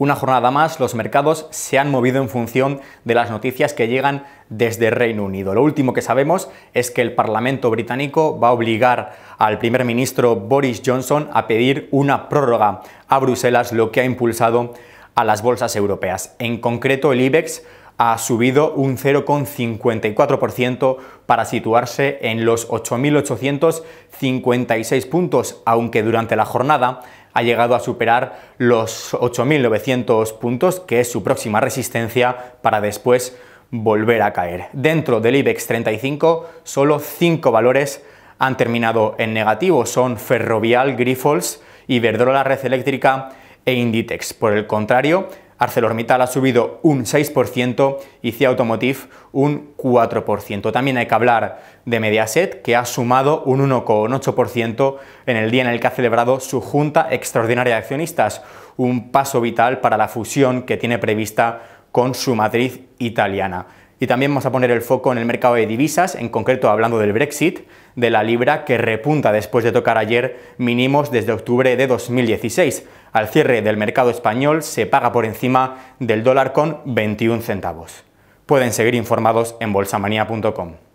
Una jornada más, los mercados se han movido en función de las noticias que llegan desde Reino Unido. Lo último que sabemos es que el Parlamento británico va a obligar al primer ministro Boris Johnson a pedir una prórroga a Bruselas, lo que ha impulsado a las bolsas europeas. En concreto, el IBEX ha subido un 0,54% para situarse en los 8.856 puntos, aunque durante la jornada ha llegado a superar los 8.900 puntos, que es su próxima resistencia, para después volver a caer. Dentro del IBEX 35, solo 5 valores han terminado en negativo, son Ferrovial, Grifols, Iberdrola, Red Eléctrica e Inditex. Por el contrario, ArcelorMittal ha subido un 6% y CIA Automotive un 4%. También hay que hablar de Mediaset, que ha sumado un 1,8% en el día en el que ha celebrado su Junta Extraordinaria de Accionistas, un paso vital para la fusión que tiene prevista con su matriz italiana. Y también vamos a poner el foco en el mercado de divisas, en concreto hablando del Brexit, de la libra que repunta después de tocar ayer mínimos desde octubre de 2016. Al cierre del mercado español se paga por encima del dólar con 21 centavos. Pueden seguir informados en bolsamanía.com.